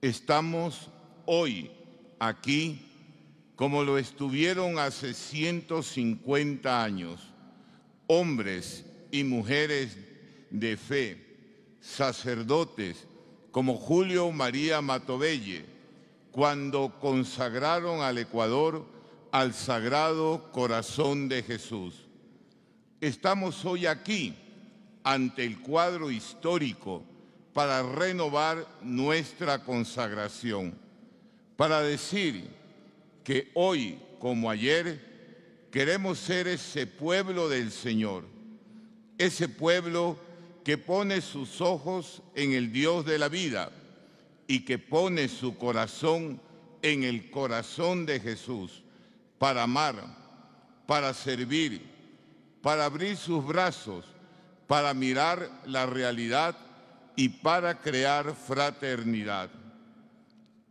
estamos hoy aquí como lo estuvieron hace 150 años, hombres y mujeres de fe, sacerdotes como Julio María Matovelle, cuando consagraron al Ecuador al Sagrado Corazón de Jesús. Estamos hoy aquí ante el cuadro histórico para renovar nuestra consagración, para decir que hoy como ayer queremos ser ese pueblo del Señor, ese pueblo que pone sus ojos en el Dios de la vida y que pone su corazón en el corazón de Jesús para amar, para servir, para abrir sus brazos, para mirar la realidad y para crear fraternidad.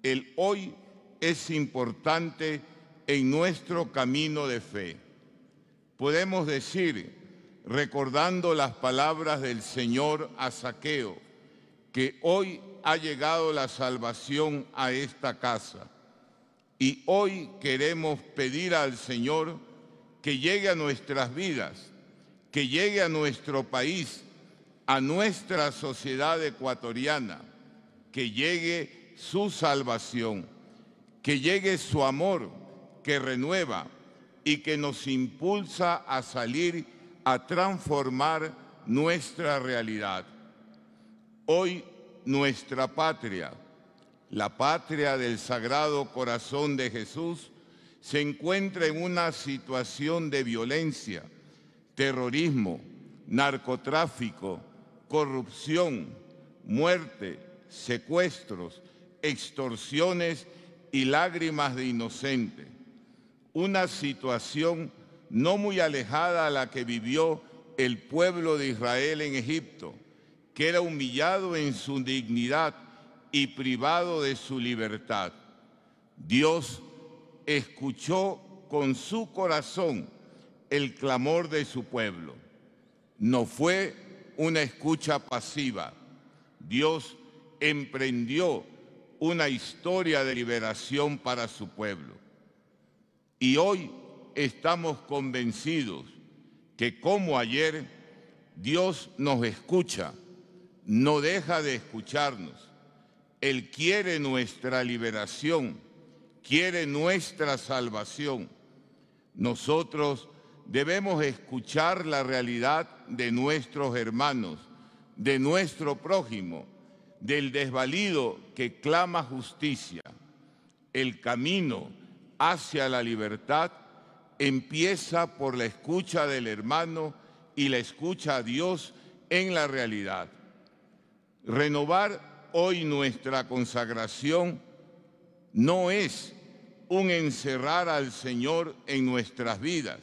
El hoy es importante en nuestro camino de fe. Podemos decir, recordando las palabras del Señor a Saqueo, que hoy ha llegado la salvación a esta casa. Y hoy queremos pedir al Señor que llegue a nuestras vidas, que llegue a nuestro país, a nuestra sociedad ecuatoriana, que llegue su salvación, que llegue su amor que renueva y que nos impulsa a salir a transformar nuestra realidad. Hoy nuestra patria, la patria del Sagrado Corazón de Jesús, se encuentra en una situación de violencia, terrorismo, narcotráfico, corrupción, muerte, secuestros, extorsiones y lágrimas de inocente. Una situación no muy alejada a la que vivió el pueblo de Israel en Egipto, que era humillado en su dignidad y privado de su libertad. Dios escuchó con su corazón el clamor de su pueblo. No fue una escucha pasiva. Dios emprendió una historia de liberación para su pueblo. Y hoy estamos convencidos que como ayer, Dios nos escucha, no deja de escucharnos. Él quiere nuestra liberación, quiere nuestra salvación. Nosotros debemos escuchar la realidad de nuestros hermanos, de nuestro prójimo, del desvalido que clama justicia. El camino hacia la libertad empieza por la escucha del hermano y la escucha a Dios en la realidad. Renovar hoy nuestra consagración no es un encerrar al Señor en nuestras vidas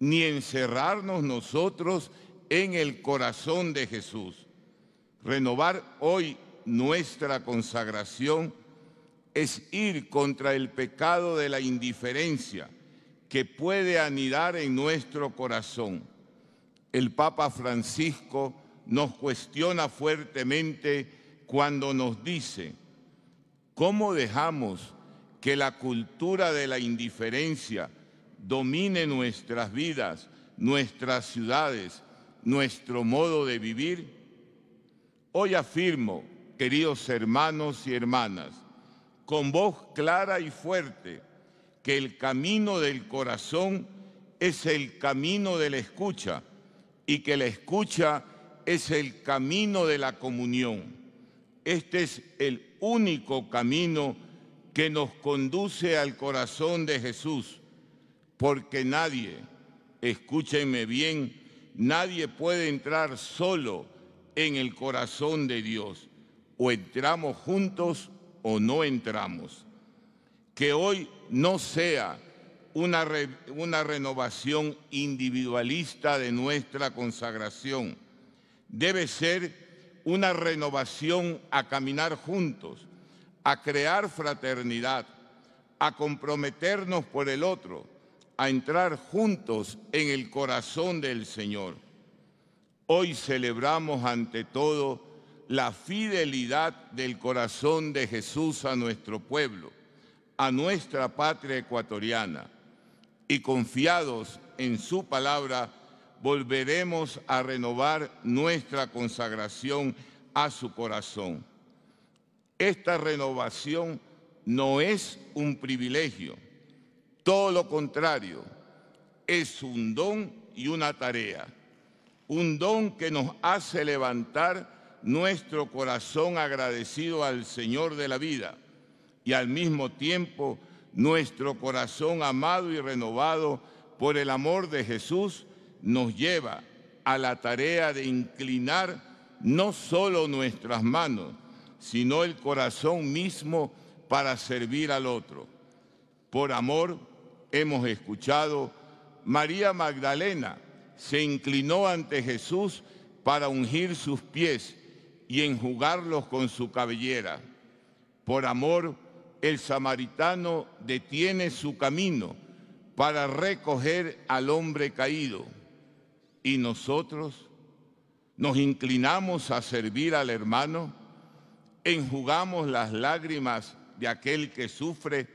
ni encerrarnos nosotros en el corazón de Jesús. Renovar hoy nuestra consagración es ir contra el pecado de la indiferencia que puede anidar en nuestro corazón. El Papa Francisco nos cuestiona fuertemente cuando nos dice, ¿cómo dejamos que la cultura de la indiferencia domine nuestras vidas, nuestras ciudades, nuestro modo de vivir? Hoy afirmo, queridos hermanos y hermanas, con voz clara y fuerte, que el camino del corazón es el camino de la escucha y que la escucha es el camino de la comunión. Este es el único camino que nos conduce al corazón de Jesús porque nadie, escúchenme bien, nadie puede entrar solo en el corazón de Dios. O entramos juntos o no entramos. Que hoy no sea una, una renovación individualista de nuestra consagración. Debe ser una renovación a caminar juntos, a crear fraternidad, a comprometernos por el otro a entrar juntos en el corazón del Señor. Hoy celebramos ante todo la fidelidad del corazón de Jesús a nuestro pueblo, a nuestra patria ecuatoriana, y confiados en su palabra, volveremos a renovar nuestra consagración a su corazón. Esta renovación no es un privilegio, todo lo contrario, es un don y una tarea. Un don que nos hace levantar nuestro corazón agradecido al Señor de la vida y al mismo tiempo nuestro corazón amado y renovado por el amor de Jesús nos lleva a la tarea de inclinar no solo nuestras manos, sino el corazón mismo para servir al otro, por amor hemos escuchado, María Magdalena se inclinó ante Jesús para ungir sus pies y enjugarlos con su cabellera. Por amor, el samaritano detiene su camino para recoger al hombre caído. Y nosotros nos inclinamos a servir al hermano, enjugamos las lágrimas de aquel que sufre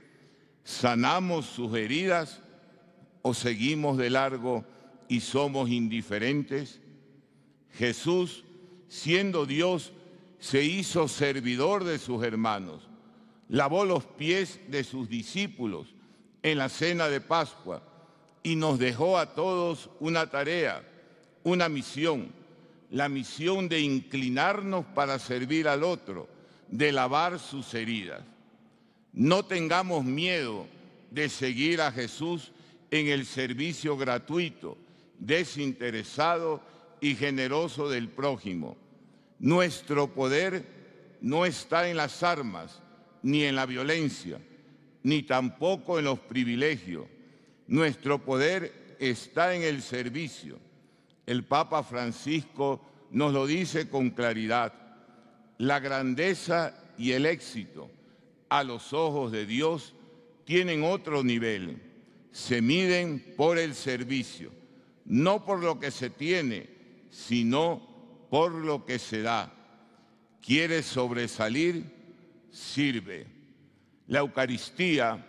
sanamos sus heridas o seguimos de largo y somos indiferentes? Jesús, siendo Dios, se hizo servidor de sus hermanos, lavó los pies de sus discípulos en la cena de Pascua y nos dejó a todos una tarea, una misión, la misión de inclinarnos para servir al otro, de lavar sus heridas. No tengamos miedo de seguir a Jesús en el servicio gratuito, desinteresado y generoso del prójimo. Nuestro poder no está en las armas, ni en la violencia, ni tampoco en los privilegios. Nuestro poder está en el servicio. El Papa Francisco nos lo dice con claridad. La grandeza y el éxito a los ojos de Dios tienen otro nivel. Se miden por el servicio, no por lo que se tiene, sino por lo que se da. Quiere sobresalir? Sirve. La Eucaristía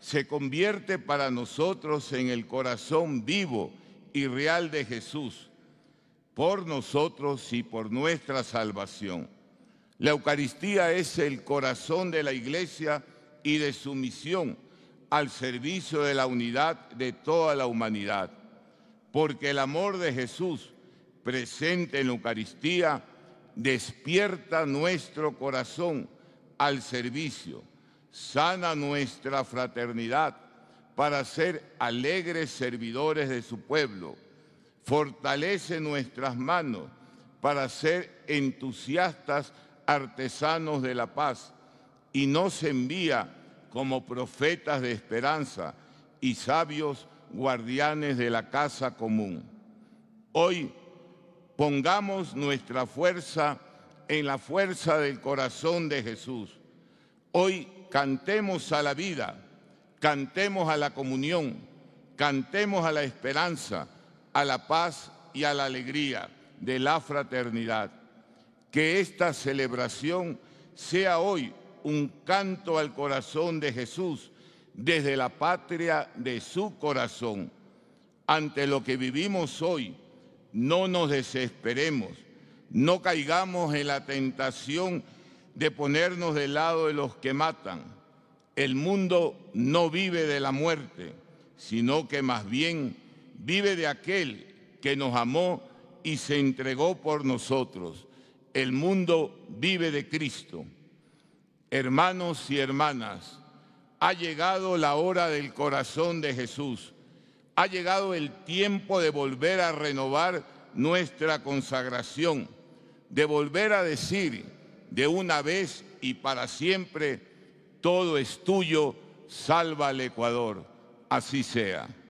se convierte para nosotros en el corazón vivo y real de Jesús, por nosotros y por nuestra salvación. La Eucaristía es el corazón de la iglesia y de su misión al servicio de la unidad de toda la humanidad, porque el amor de Jesús presente en la Eucaristía despierta nuestro corazón al servicio, sana nuestra fraternidad para ser alegres servidores de su pueblo, fortalece nuestras manos para ser entusiastas artesanos de la paz y nos envía como profetas de esperanza y sabios guardianes de la casa común. Hoy pongamos nuestra fuerza en la fuerza del corazón de Jesús. Hoy cantemos a la vida, cantemos a la comunión, cantemos a la esperanza, a la paz y a la alegría de la fraternidad. Que esta celebración sea hoy un canto al corazón de Jesús desde la patria de su corazón. Ante lo que vivimos hoy, no nos desesperemos, no caigamos en la tentación de ponernos del lado de los que matan. El mundo no vive de la muerte, sino que más bien vive de aquel que nos amó y se entregó por nosotros. El mundo vive de Cristo. Hermanos y hermanas, ha llegado la hora del corazón de Jesús. Ha llegado el tiempo de volver a renovar nuestra consagración, de volver a decir de una vez y para siempre, todo es tuyo, salva al Ecuador. Así sea.